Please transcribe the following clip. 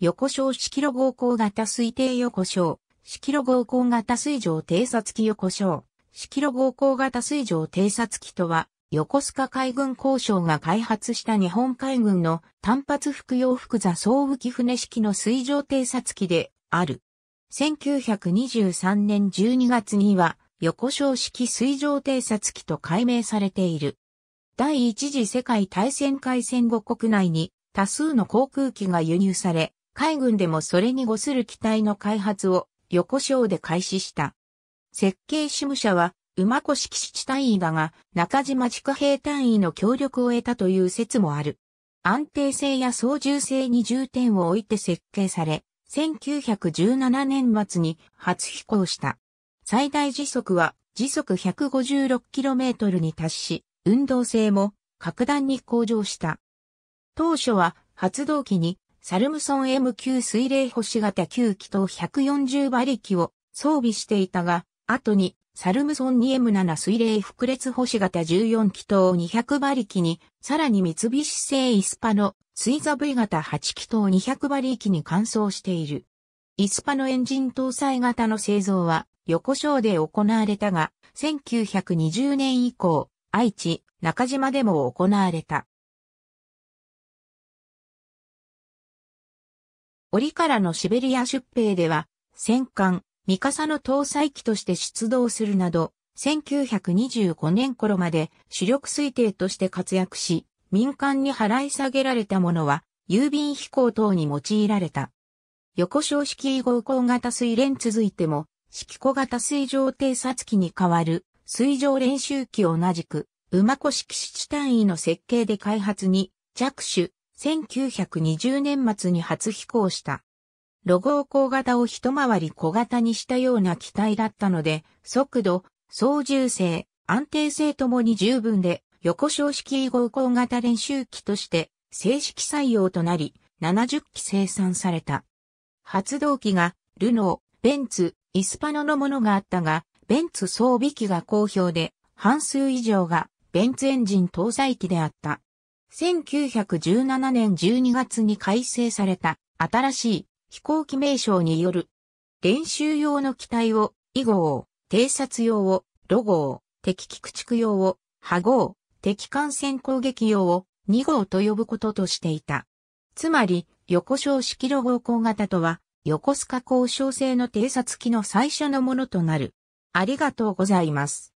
横小式路合工型推定横小、式路合工型水上偵察機横小、式路合工型水上偵察機とは、横須賀海軍交渉が開発した日本海軍の単発服用複座総浮き船式の水上偵察機である。1923年12月には、横小式水上偵察機と改名されている。第一次世界大戦開戦後国内に多数の航空機が輸入され、海軍でもそれに誤する機体の開発を横章で開始した。設計主務者は馬越基地隊員だが中島地下兵隊員の協力を得たという説もある。安定性や操縦性に重点を置いて設計され、1917年末に初飛行した。最大時速は時速 156km に達し、運動性も格段に向上した。当初は発動機にサルムソン M9 水冷星型9気筒140馬力を装備していたが、後にサルムソン 2M7 水冷複列星型14気筒200馬力に、さらに三菱製イスパの水座 V 型8気筒200馬力に換装している。イスパのエンジン搭載型の製造は横章で行われたが、1920年以降、愛知、中島でも行われた。折からのシベリア出兵では、戦艦、ミカサの搭載機として出動するなど、1925年頃まで主力推定として活躍し、民間に払い下げられたものは、郵便飛行等に用いられた。横小式合工型水連続いても、式小型水上偵察機に代わる水上練習機同じく、馬子式七単位の設計で開発に着手、1920年末に初飛行した。ロゴを型を一回り小型にしたような機体だったので、速度、操縦性、安定性ともに十分で、横小式移合高型練習機として正式採用となり、70機生産された。発動機が、ルノー、ベンツ、イスパノのものがあったが、ベンツ装備機が好評で、半数以上がベンツエンジン搭載機であった。1917年12月に改正された新しい飛行機名称による練習用の機体を、以号、偵察用を、ロ号、敵機駆逐用を、波号、敵艦船攻撃用を、2号と呼ぶこととしていた。つまり、横小式ロ号鋼型とは、横須賀交渉制の偵察機の最初のものとなる。ありがとうございます。